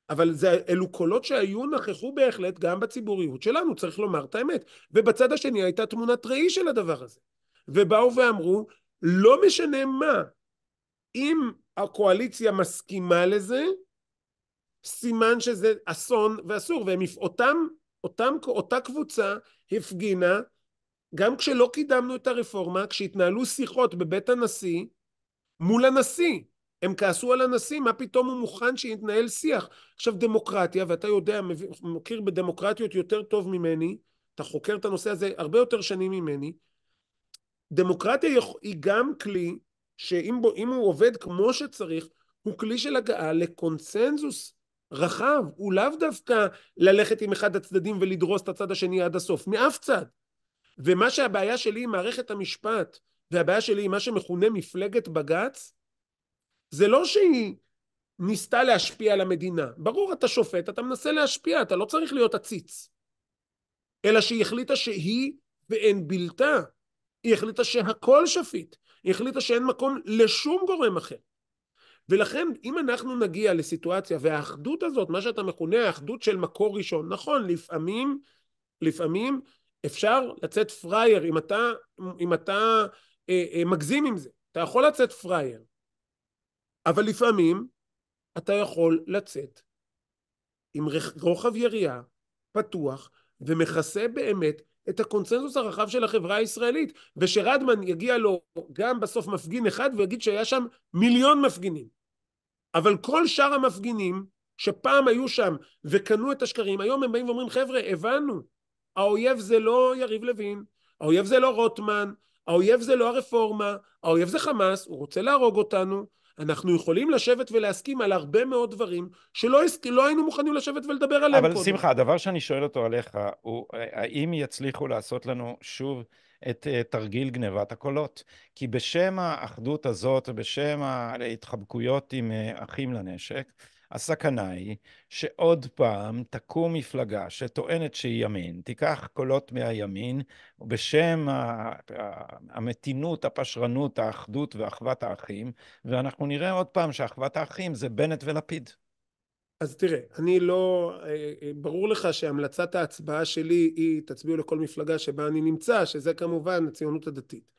אבל זה, אלו קולות שהיו נכחו בהחלט גם בציבוריות שלנו, צריך לומר את האמת. ובצד השני הייתה תמונת ראי של הדבר הזה. ובאו ואמרו, לא משנה מה, אם הקואליציה מסכימה לזה, סימן שזה אסון ואסור, והם, אותם, אותם, אותה קבוצה הפגינה גם כשלא קידמנו את הרפורמה, כשהתנהלו שיחות בבית הנשיא מול הנשיא, הם כעסו על הנשיא, מה פתאום הוא מוכן שיתנהל שיח. עכשיו דמוקרטיה, ואתה יודע, מכיר בדמוקרטיות יותר טוב ממני, אתה חוקר את הנושא הזה הרבה יותר שנים ממני, דמוקרטיה היא גם כלי שאם בו, הוא עובד כמו שצריך, הוא כלי של הגעה לקונצנזוס רחב, הוא לאו דווקא ללכת עם אחד הצדדים ולדרוס את הצד השני עד הסוף, מאף צד. ומה שהבעיה שלי עם מערכת המשפט, והבעיה שלי עם מה שמכונה מפלגת בג"ץ, זה לא שהיא ניסתה להשפיע על המדינה. ברור, אתה שופט, אתה מנסה להשפיע, אתה לא צריך להיות עציץ. אלא שהיא החליטה שהיא ואין בלתה. היא החליטה שהכל שפיט. היא החליטה שאין מקום לשום גורם אחר. ולכן אם אנחנו נגיע לסיטואציה, והאחדות הזאת, מה שאתה מכונה האחדות של מקור ראשון, נכון, לפעמים, לפעמים אפשר לצאת פראייר אם אתה, אם אתה אה, אה, מגזים עם זה, אתה יכול לצאת פראייר, אבל לפעמים אתה יכול לצאת עם רוחב יריעה פתוח ומכסה באמת את הקונצנזוס הרחב של החברה הישראלית, ושרדמן יגיע לו גם בסוף מפגין אחד ויגיד שהיה שם מיליון מפגינים. אבל כל שאר המפגינים שפעם היו שם וקנו את השקרים, היום הם באים ואומרים, חבר'ה, הבנו, האויב זה לא יריב לוין, האויב זה לא רוטמן, האויב זה לא הרפורמה, האויב זה חמאס, הוא רוצה להרוג אותנו, אנחנו יכולים לשבת ולהסכים על הרבה מאוד דברים שלא הסק... לא היינו מוכנים לשבת ולדבר עליהם אבל קודם. אבל שמחה, הדבר שאני שואל אותו עליך הוא, האם יצליחו לעשות לנו שוב את אה, תרגיל גנבת הקולות. כי בשם האחדות הזאת, בשם ההתחבקויות עם אה, אחים לנשק, הסכנה היא שעוד פעם תקום מפלגה שטוענת שהיא ימין, תיקח קולות מהימין, בשם המתינות, הפשרנות, האחדות ואחוות האחים, ואנחנו נראה עוד פעם שאחוות האחים זה בנט ולפיד. אז תראה, אני לא, אה, אה, ברור לך שהמלצת ההצבעה שלי היא תצביעו לכל מפלגה שבה אני נמצא, שזה כמובן הציונות הדתית.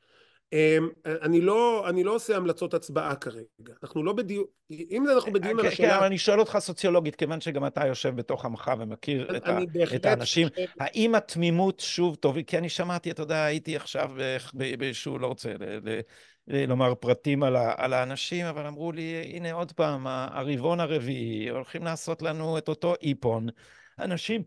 אמ, אני לא, אני לא עושה המלצות הצבעה כרגע. אנחנו לא בדיוק, אם אנחנו אה, בדיון על כן, השאלה... כן, אבל אני שואל אותך סוציולוגית, כיוון שגם אתה יושב בתוך עמך ומכיר את, ה, את האנשים, חושב... האם התמימות שוב טוב, כי אני שמעתי, אתה יודע, הייתי עכשיו באיזשהו, לא רוצה ל... ל... אה, לומר פרטים על, ה, על האנשים, אבל אמרו לי, הנה עוד פעם, הרבעון הרביעי, הולכים לעשות לנו את אותו איפון. אנשים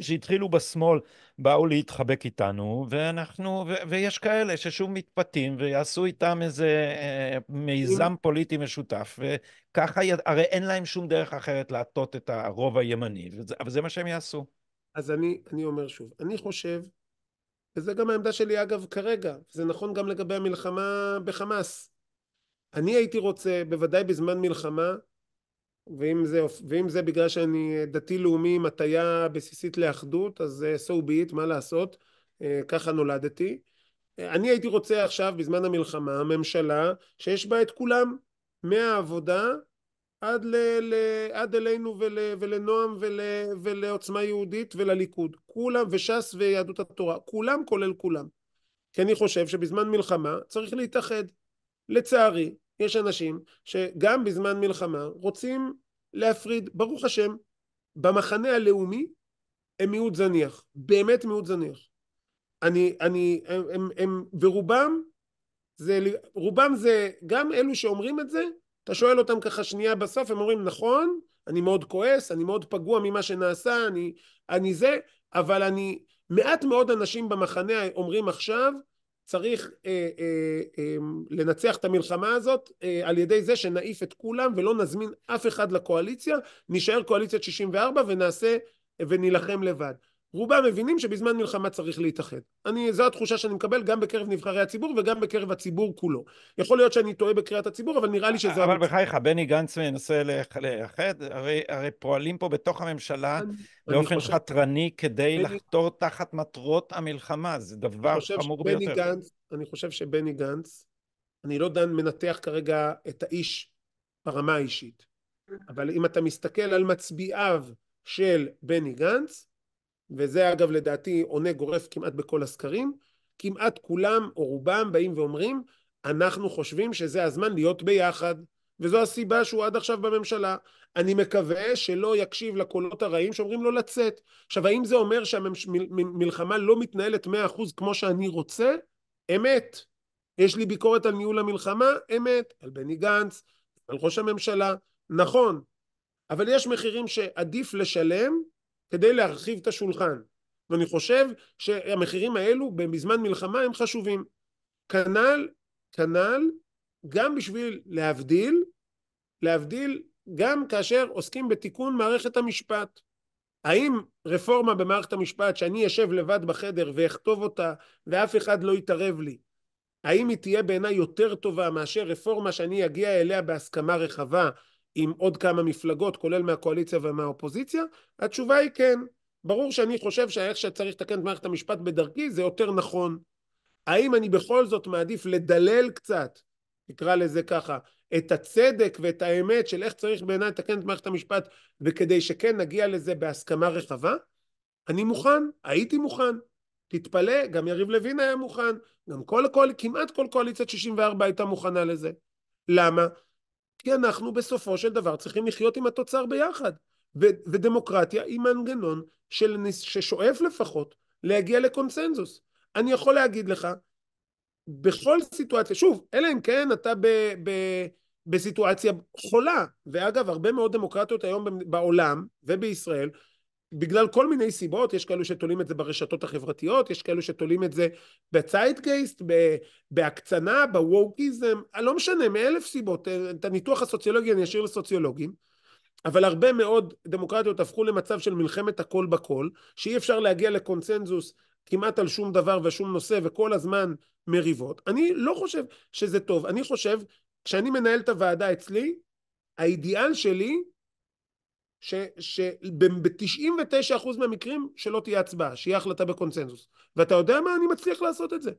שהתחילו בשמאל באו להתחבק איתנו, ואנחנו, ו, ויש כאלה ששוב מתפתים ויעשו איתם איזה אה, מיזם פוליטי משותף, וככה, הרי אין להם שום דרך אחרת להטות את הרוב הימני, וזה, אבל זה מה שהם יעשו. אז אני, אני אומר שוב, אני חושב וזה גם העמדה שלי אגב כרגע, זה נכון גם לגבי המלחמה בחמאס. אני הייתי רוצה, בוודאי בזמן מלחמה, ואם זה, ואם זה בגלל שאני דתי-לאומי עם הטיה בסיסית לאחדות, אז אה, so be it, מה לעשות, אה, ככה נולדתי. אה, אני הייתי רוצה עכשיו, בזמן המלחמה, ממשלה שיש בה את כולם, מהעבודה עד, ל, ל, עד אלינו ול, ולנועם ול, ולעוצמה יהודית ולליכוד. כולם, וש"ס ויהדות התורה, כולם כולל כולם. כי אני חושב שבזמן מלחמה צריך להתאחד. לצערי, יש אנשים שגם בזמן מלחמה רוצים להפריד, ברוך השם, במחנה הלאומי הם מיעוט זניח, באמת מיעוט זניח. אני, אני, הם, הם, הם ורובם, זה, רובם זה, גם אלו שאומרים את זה, אתה שואל אותם ככה שנייה בסוף, הם אומרים, נכון, אני מאוד כועס, אני מאוד פגוע ממה שנעשה, אני, אני זה, אבל אני, מעט מאוד אנשים במחנה אומרים עכשיו, צריך אה, אה, אה, לנצח את המלחמה הזאת אה, על ידי זה שנעיף את כולם ולא נזמין אף אחד לקואליציה, נישאר קואליציית 64 ונעשה ונילחם לבד. רובם מבינים שבזמן מלחמה צריך להתאחד. אני, זו התחושה שאני מקבל גם בקרב נבחרי הציבור וגם בקרב הציבור כולו. יכול להיות שאני טועה בקריאת הציבור, אבל נראה לי שזה... אבל בחייך, בני גנץ מנסה לאחד, הרי, הרי פועלים פה בתוך הממשלה אני, באופן אני חושב... חתרני כדי בני... לחתור תחת מטרות המלחמה, זה דבר חמור ביותר. גנץ, אני חושב שבני גנץ, אני לא דן מנתח כרגע את האיש ברמה האישית, אבל אם אתה מסתכל על מצביעיו של בני גנץ, וזה אגב לדעתי עונה גורף כמעט בכל הסקרים, כמעט כולם או רובם באים ואומרים, אנחנו חושבים שזה הזמן להיות ביחד, וזו הסיבה שהוא עד עכשיו בממשלה. אני מקווה שלא יקשיב לקולות הרעים שאומרים לו לא לצאת. עכשיו, האם זה אומר שהמלחמה לא מתנהלת 100% כמו שאני רוצה? אמת. יש לי ביקורת על ניהול המלחמה? אמת. על בני גנץ, על ראש הממשלה, נכון. אבל יש מחירים שעדיף לשלם כדי להרחיב את השולחן. ואני חושב שהמחירים האלו בזמן מלחמה הם חשובים. כנ"ל, כנ"ל, גם בשביל להבדיל, להבדיל גם כאשר עוסקים בתיקון מערכת המשפט. האם רפורמה במערכת המשפט שאני אשב לבד בחדר ואכתוב אותה ואף אחד לא יתערב לי, האם היא תהיה בעיניי יותר טובה מאשר רפורמה שאני אגיע אליה בהסכמה רחבה עם עוד כמה מפלגות, כולל מהקואליציה ומהאופוזיציה? התשובה היא כן. ברור שאני חושב שאיך שצריך לתקן את מערכת המשפט בדרכי זה יותר נכון. האם אני בכל זאת מעדיף לדלל קצת, נקרא לזה ככה, את הצדק ואת האמת של איך צריך בעיניי לתקן את מערכת המשפט, וכדי שכן נגיע לזה בהסכמה רחבה? אני מוכן, הייתי מוכן. תתפלא, גם יריב לוין היה מוכן, גם כל, כל, כמעט כל קואליציית 64 הייתה מוכנה לזה. למה? כי אנחנו בסופו של דבר צריכים לחיות עם התוצר ביחד. ו- ודמוקרטיה היא מנגנון של, ששואף לפחות להגיע לקונסנזוס. אני יכול להגיד לך, בכל סיטואציה, שוב, אלא אם כן אתה ב, ב, בסיטואציה חולה, ואגב, הרבה מאוד דמוקרטיות היום בעולם ובישראל בגלל כל מיני סיבות, יש כאלו שתולים את זה ברשתות החברתיות, יש כאלו שתולים את זה בציידגייסט, בהקצנה, בווקיזם, לא משנה, מאלף סיבות. אה, את הניתוח הסוציולוגי אני אשאיר לסוציולוגים, אבל הרבה מאוד דמוקרטיות הפכו למצב של מלחמת הכל בכל, שאי אפשר להגיע לקונצנזוס כמעט על שום דבר ושום נושא, וכל הזמן מריבות. אני לא חושב שזה טוב, אני חושב, כשאני מנהל את הוועדה אצלי, האידיאל שלי שב-99% מהמקרים שלא תהיה הצבעה, שיהיה החלטה בקונצנזוס. ואתה יודע מה? אני מצליח לעשות את זה.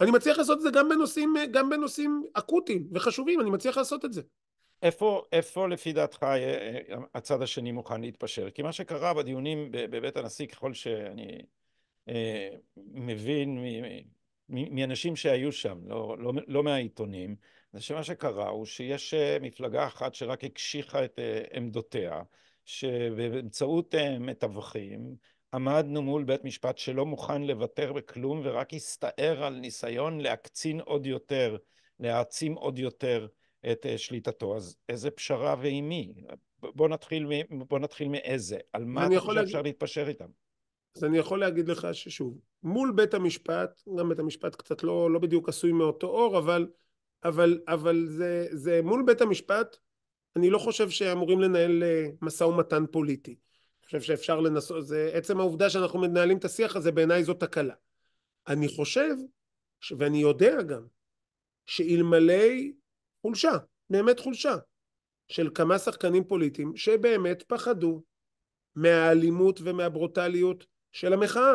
אני מצליח לעשות את זה גם בנושאים, גם בנושאים אקוטיים וחשובים, אני מצליח לעשות את זה. איפה, איפה לפי דעתך אה, אה, הצד השני מוכן להתפשר? כי מה שקרה בדיונים בבית הנשיא, ככל שאני אה, מבין מאנשים שהיו שם, לא, לא, לא מהעיתונים, זה שמה שקרה הוא שיש אה, מפלגה אחת שרק הקשיחה את עמדותיה, שבאמצעות אה, מתווכים עמדנו מול בית משפט שלא מוכן לוותר בכלום ורק הסתער על ניסיון להקצין עוד יותר, להעצים עוד יותר את אה, שליטתו. אז איזה פשרה ועם מי? בוא נתחיל, בוא נתחיל מאיזה, על מה אתה חושב להגיד... להתפשר איתם? אז אני יכול להגיד לך ששוב, מול בית המשפט, גם בית המשפט קצת לא, לא בדיוק עשוי מאותו אור, אבל, אבל, אבל זה, זה מול בית המשפט אני לא חושב שאמורים לנהל אה, משא ומתן פוליטי. אני חושב שאפשר לנסות, זה עצם העובדה שאנחנו מנהלים את השיח הזה בעיניי זו תקלה. אני חושב, ש... ואני יודע גם, שאלמלא חולשה, באמת חולשה, של כמה שחקנים פוליטיים שבאמת פחדו מהאלימות ומהברוטליות של המחאה,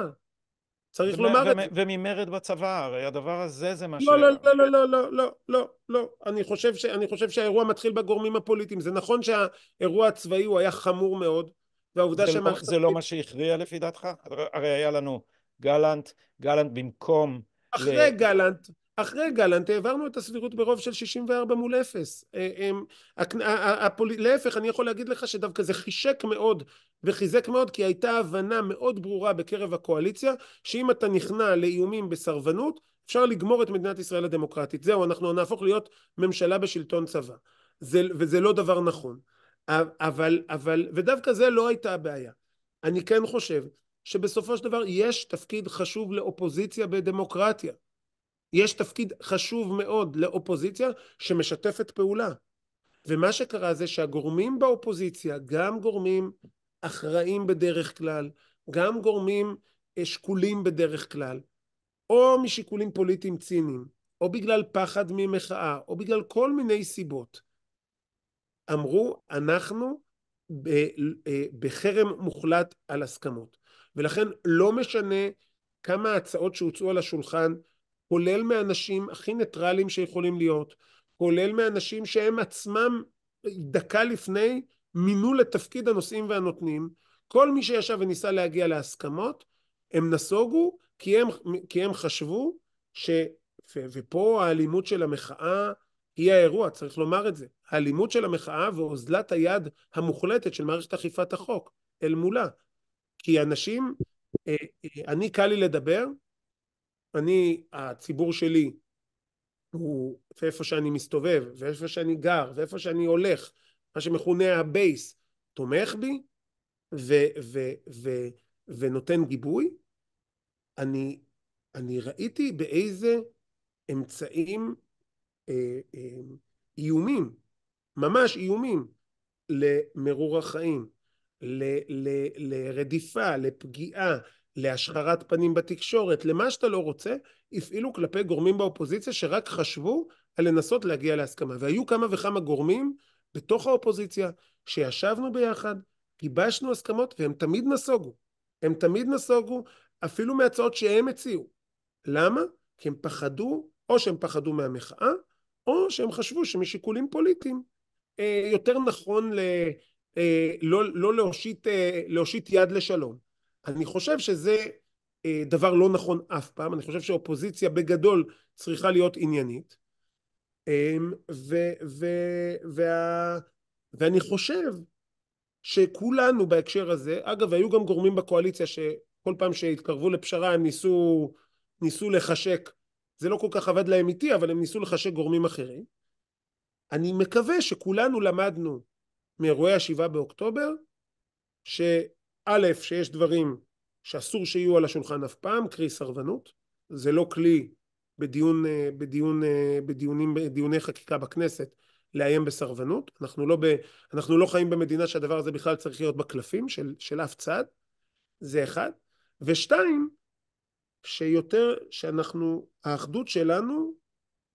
צריך לומר את זה. וממרד בצבא, הרי הדבר הזה זה מה לא, לא, ש... לא, לא, לא, לא, לא, לא, לא, לא. אני חושב, ש... אני חושב שהאירוע מתחיל בגורמים הפוליטיים. זה נכון שהאירוע הצבאי הוא היה חמור מאוד, והעובדה ש... לא- שמערכת... זה לא מה שהכריע לפי דעתך? הרי היה לנו גלנט, גלנט במקום... אחרי ל... גלנט, אחרי גלנט העברנו את הסבירות ברוב של 64 מול 0. אה, אה, אה, להפך, אני יכול להגיד לך שדווקא זה חישק מאוד וחיזק מאוד, כי הייתה הבנה מאוד ברורה בקרב הקואליציה, שאם אתה נכנע לאיומים בסרבנות, אפשר לגמור את מדינת ישראל הדמוקרטית. זהו, אנחנו נהפוך להיות ממשלה בשלטון צבא. זה, וזה לא דבר נכון. אבל, אבל, ודווקא זה לא הייתה הבעיה. אני כן חושב שבסופו של דבר יש תפקיד חשוב לאופוזיציה בדמוקרטיה. יש תפקיד חשוב מאוד לאופוזיציה שמשתפת פעולה. ומה שקרה זה שהגורמים באופוזיציה, גם גורמים אחראים בדרך כלל, גם גורמים אה, שקולים בדרך כלל, או משיקולים פוליטיים ציניים, או בגלל פחד ממחאה, או בגלל כל מיני סיבות, אמרו, אנחנו אה, בחרם מוחלט על הסכמות. ולכן לא משנה כמה הצעות שהוצאו על השולחן כולל מאנשים הכי ניטרלים שיכולים להיות, כולל מאנשים שהם עצמם דקה לפני מינו לתפקיד הנושאים והנותנים, כל מי שישב וניסה להגיע להסכמות, הם נסוגו כי הם, כי הם חשבו ש... ו, ופה האלימות של המחאה היא האירוע, צריך לומר את זה. האלימות של המחאה ואוזלת היד המוחלטת של מערכת אכיפת החוק אל מולה. כי אנשים, אה, אה, אני קל לי לדבר, אני, הציבור שלי הוא איפה שאני מסתובב, ואיפה שאני גר, ואיפה שאני הולך, מה שמכונה הבייס, תומך בי ו- ו- ו- ונותן גיבוי, אני, אני ראיתי באיזה אמצעים, אה, אה, איומים, ממש איומים, למרור החיים, ל- ל- לרדיפה, לפגיעה, להשחרת פנים בתקשורת, למה שאתה לא רוצה, הפעילו כלפי גורמים באופוזיציה שרק חשבו על לנסות להגיע להסכמה. והיו כמה וכמה גורמים בתוך האופוזיציה שישבנו ביחד, גיבשנו הסכמות, והם תמיד נסוגו. הם תמיד נסוגו, אפילו מהצעות שהם הציעו. למה? כי הם פחדו, או שהם פחדו מהמחאה, או שהם חשבו שמשיקולים פוליטיים אה, יותר נכון ל... אה, לא, לא להושיט, אה, להושיט יד לשלום. אני חושב שזה אה, דבר לא נכון אף פעם, אני חושב שאופוזיציה בגדול צריכה להיות עניינית, אמ, ו, ו, וה, ואני חושב שכולנו בהקשר הזה, אגב היו גם גורמים בקואליציה שכל פעם שהתקרבו לפשרה הם ניסו, ניסו לחשק, זה לא כל כך עבד להם איתי, אבל הם ניסו לחשק גורמים אחרים. אני מקווה שכולנו למדנו מאירועי השבעה באוקטובר, ש... א', שיש דברים שאסור שיהיו על השולחן אף פעם, קרי סרבנות, זה לא כלי בדיון, אה, בדיון, אה, בדיונים, בדיוני חקיקה בכנסת לאיים בסרבנות, אנחנו לא, ב, אנחנו לא חיים במדינה שהדבר הזה בכלל צריך להיות בקלפים של, של אף צד, זה אחד, ושתיים, שיותר, שאנחנו, האחדות שלנו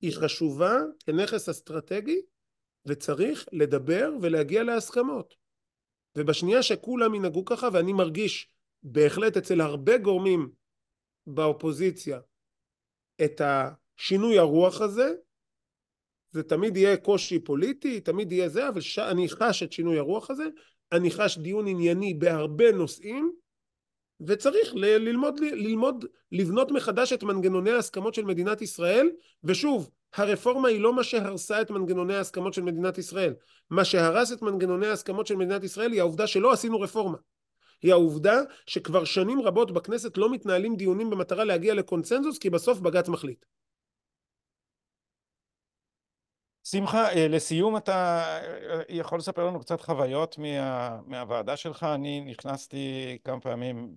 היא חשובה כנכס אסטרטגי וצריך לדבר ולהגיע להסכמות. ובשנייה שכולם ינהגו ככה, ואני מרגיש בהחלט אצל הרבה גורמים באופוזיציה את השינוי הרוח הזה, זה תמיד יהיה קושי פוליטי, תמיד יהיה זה, אבל ש... אני חש את שינוי הרוח הזה, אני חש דיון ענייני בהרבה נושאים, וצריך ל- ללמוד, ללמוד לבנות מחדש את מנגנוני ההסכמות של מדינת ישראל, ושוב, הרפורמה היא לא מה שהרסה את מנגנוני ההסכמות של מדינת ישראל. מה שהרס את מנגנוני ההסכמות של מדינת ישראל היא העובדה שלא עשינו רפורמה. היא העובדה שכבר שנים רבות בכנסת לא מתנהלים דיונים במטרה להגיע לקונצנזוס, כי בסוף בג"ץ מחליט. שמחה, אה, לסיום אתה אה, אה, יכול לספר לנו קצת חוויות מה, מהוועדה שלך. אני נכנסתי כמה פעמים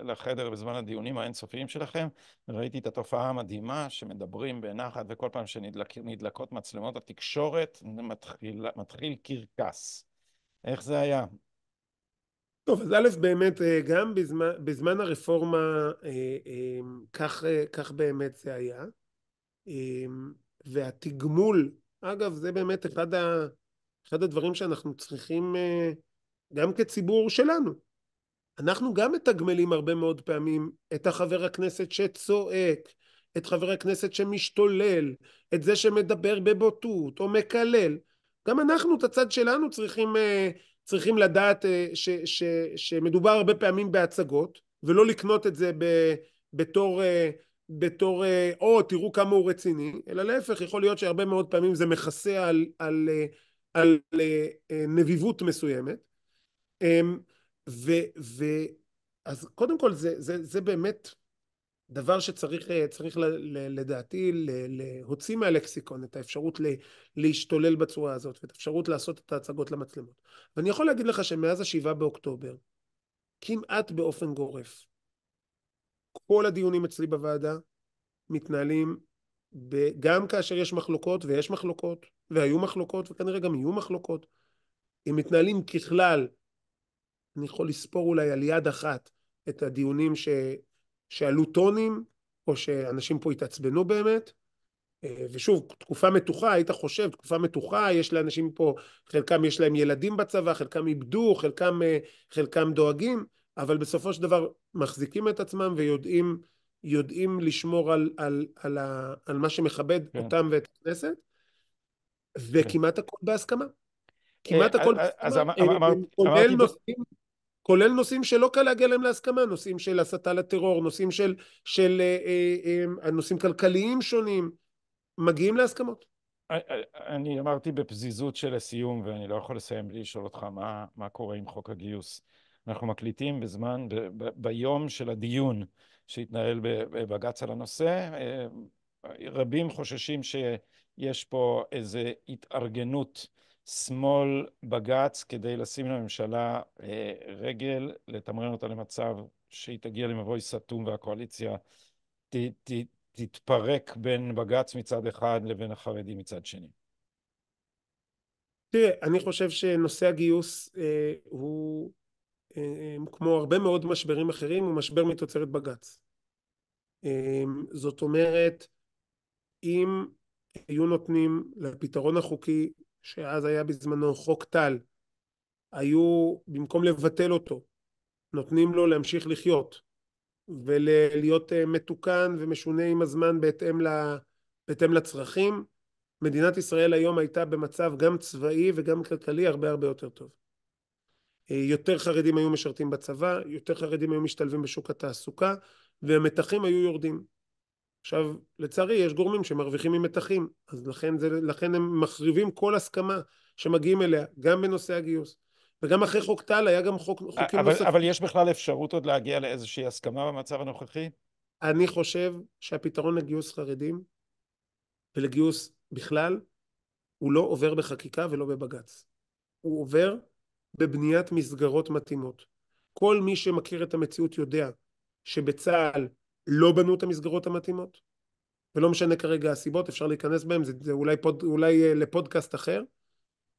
לחדר בזמן הדיונים האינסופיים שלכם, וראיתי את התופעה המדהימה שמדברים בנחת, וכל פעם שנדלקות מצלמות התקשורת מתחיל, מתחיל קרקס. איך זה היה? טוב, אז א', באמת, גם בזמן, בזמן הרפורמה, כך, כך באמת זה היה. והתגמול אגב, זה באמת אחד, ה, אחד הדברים שאנחנו צריכים, אה, גם כציבור שלנו. אנחנו גם מתגמלים הרבה מאוד פעמים את החבר הכנסת שצועק, את חבר הכנסת שמשתולל, את זה שמדבר בבוטות או מקלל. גם אנחנו, את הצד שלנו, צריכים, אה, צריכים לדעת אה, ש, ש, שמדובר הרבה פעמים בהצגות, ולא לקנות את זה ב, בתור בתור, אה, או תראו כמה הוא רציני, אלא להפך, יכול להיות שהרבה מאוד פעמים זה מכסה על, על, אה, על, על אה, נביבות מסוימת. אמ, ו, ו, אז קודם כל, זה, זה, זה באמת דבר שצריך, צריך ל, ל, לדעתי, ל, להוציא מהלקסיקון את האפשרות ל, להשתולל בצורה הזאת, ואת האפשרות לעשות את ההצגות למצלמות. ואני יכול להגיד לך שמאז השבעה באוקטובר, כמעט באופן גורף, כל הדיונים אצלי בוועדה מתנהלים ב, גם כאשר יש מחלוקות, ויש מחלוקות, והיו מחלוקות, וכנראה גם יהיו מחלוקות, הם מתנהלים ככלל, אני יכול לספור אולי על יד אחת את הדיונים ש, שעלו טונים, או שאנשים פה התעצבנו באמת, אה, ושוב, תקופה מתוחה, היית חושב, תקופה מתוחה, יש לאנשים פה, חלקם יש להם ילדים בצבא, חלקם איבדו, חלקם, אה, חלקם דואגים, אבל בסופו של דבר מחזיקים את עצמם ויודעים יודעים לשמור על, על, על, ה, על מה שמכבד כן. אותם ואת הכנסת, וכמעט כן. הכל בהסכמה. אה, כמעט הכל אה, אה, בהסכמה, כולל נושאים שלא קל להגיע להם להסכמה, נושאים של הסתה לטרור, נושאים של, של אה, אה, אה, נושאים כלכליים שונים, מגיעים להסכמות. אני אמרתי בפזיזות שלסיום, ואני לא יכול לסיים בלי לשאול אותך מה, מה קורה עם חוק הגיוס. אנחנו מקליטים בזמן, ב, ב, ביום של הדיון שהתנהל בבג"ץ על הנושא. אה, רבים חוששים שיש פה איזו התארגנות שמאל בג"ץ כדי לשים לממשלה אה, רגל, לתמרן אותה למצב שהיא תגיע למבוי סתום והקואליציה ת, ת, תתפרק בין בג"ץ מצד אחד לבין החרדים מצד שני. תראה, אני חושב שנושא הגיוס אה, הוא אמ, כמו הרבה מאוד משברים אחרים, הוא משבר מתוצרת בג"ץ. אמ, זאת אומרת, אם היו נותנים לפתרון החוקי, שאז היה בזמנו חוק טל, היו, במקום לבטל אותו, נותנים לו להמשיך לחיות ולהיות אה, מתוקן ומשונה עם הזמן בהתאם, ל, בהתאם לצרכים, מדינת ישראל היום הייתה במצב גם צבאי וגם כלכלי הרבה הרבה יותר טוב. אה, יותר חרדים היו משרתים בצבא, יותר חרדים היו משתלבים בשוק התעסוקה, והמתחים היו יורדים. עכשיו, לצערי, יש גורמים שמרוויחים ממתחים, אז לכן, זה, לכן הם מחריבים כל הסכמה שמגיעים אליה, גם בנושא הגיוס. וגם אחרי חוק טל היה גם חוק, חוקים אבל, נוספים. אבל יש בכלל אפשרות עוד להגיע לאיזושהי הסכמה במצב הנוכחי? אני חושב שהפתרון לגיוס חרדים ולגיוס בכלל, הוא לא עובר בחקיקה ולא בבג"ץ. הוא עובר בבניית מסגרות מתאימות. כל מי שמכיר את המציאות יודע שבצה"ל לא בנו את המסגרות המתאימות, ולא משנה כרגע הסיבות, אפשר להיכנס בהן, זה, זה אולי, פוד, אולי אה, לפודקאסט אחר.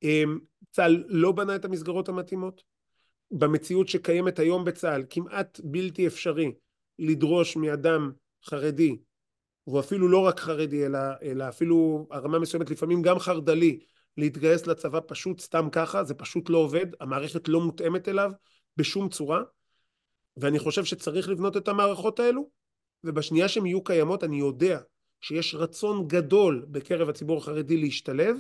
אמ, צה"ל לא בנה את המסגרות המתאימות. במציאות שקיימת היום בצה"ל, כמעט בלתי אפשרי לדרוש מאדם חרדי, והוא אפילו לא רק חרדי, אלא, אלא אפילו הרמה מסוימת, לפעמים גם חרד"לי, להתגייס לצבא פשוט סתם ככה, זה פשוט לא עובד, המערכת לא מותאמת אליו בשום צורה, ואני חושב שצריך לבנות את המערכות האלו, ובשנייה שהן יהיו קיימות אני יודע שיש רצון גדול בקרב הציבור החרדי להשתלב,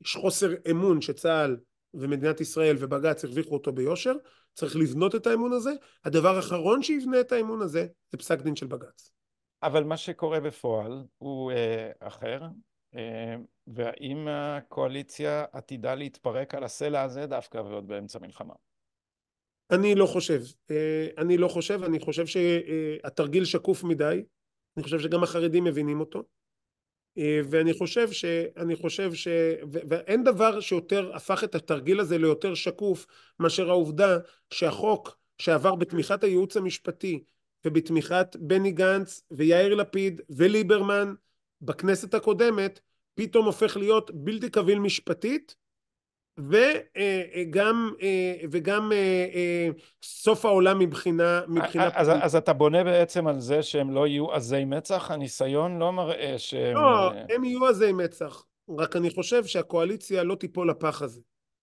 יש חוסר אמון שצה"ל ומדינת ישראל ובג"ץ הרוויחו אותו ביושר, צריך לבנות את האמון הזה, הדבר האחרון שיבנה את האמון הזה זה פסק דין של בג"ץ. אבל מה שקורה בפועל הוא אה, אחר, אה, והאם הקואליציה עתידה להתפרק על הסלע הזה דווקא ועוד באמצע מלחמה? אני לא חושב. אה, אני לא חושב, אני חושב שהתרגיל אה, שקוף מדי, אני חושב שגם החרדים מבינים אותו, ואני חושב ש... אני חושב ש... ו... ואין דבר שיותר הפך את התרגיל הזה ליותר שקוף מאשר העובדה שהחוק שעבר בתמיכת הייעוץ המשפטי ובתמיכת בני גנץ ויאיר לפיד וליברמן בכנסת הקודמת, פתאום הופך להיות בלתי קביל משפטית, אה, אה, אה, וגם, וגם סוף העולם מבחינה... מבחינה אז, אז אתה בונה בעצם על זה שהם לא יהיו עזי מצח? הניסיון לא מראה שהם... לא, הם יהיו עזי מצח. רק אני חושב שהקואליציה לא תיפול לפח הזה.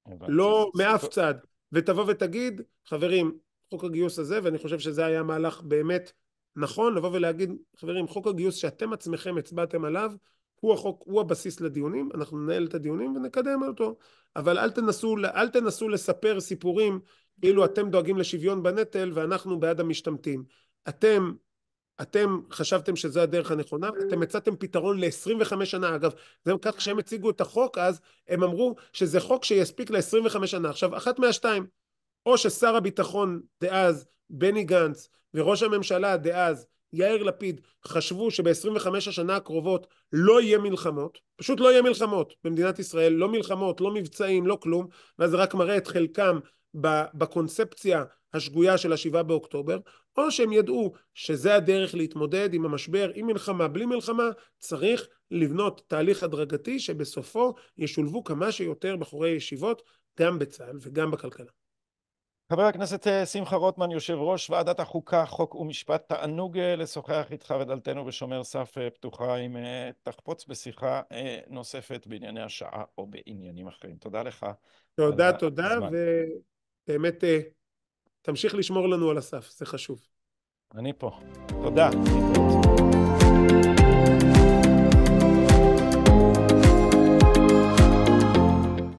הבנתי. לא מאף צד. ותבוא ותגיד, חברים, חוק הגיוס הזה, ואני חושב שזה היה מהלך באמת נכון לבוא ולהגיד, חברים, חוק הגיוס שאתם עצמכם הצבעתם עליו, הוא החוק, הוא הבסיס לדיונים, אנחנו ננהל את הדיונים ונקדם אותו, אבל אל תנסו, אל תנסו לספר סיפורים כאילו אתם דואגים לשוויון בנטל ואנחנו בעד המשתמטים. אתם, אתם חשבתם שזו הדרך הנכונה, אתם הצעתם פתרון ל-25 שנה. אגב, זה כך כשהם הציגו את החוק אז, הם אמרו שזה חוק שיספיק ל-25 שנה. עכשיו, אחת מהשתיים, או ששר הביטחון דאז בני גנץ וראש הממשלה דאז יאיר לפיד חשבו שב-25 השנה הקרובות לא יהיה מלחמות, פשוט לא יהיה מלחמות במדינת ישראל, לא מלחמות, לא מבצעים, לא כלום, ואז זה רק מראה את חלקם בקונספציה השגויה של השבעה באוקטובר, או שהם ידעו שזה הדרך להתמודד עם המשבר, עם מלחמה, בלי מלחמה, צריך לבנות תהליך הדרגתי שבסופו ישולבו כמה שיותר בחורי ישיבות גם בצה"ל וגם בכלכלה. חבר הכנסת אה, שמחה רוטמן, יושב ראש ועדת החוקה, חוק ומשפט, תענוג אה, לשוחח איתך ודלתנו בשומר סף אה, פתוחה אם תחפוץ בשיחה נוספת בענייני השעה או בעניינים אחרים. תודה לך. תודה, תודה, ובאמת תמשיך לשמור לנו על הסף, זה חשוב. אני פה. תודה. תודה.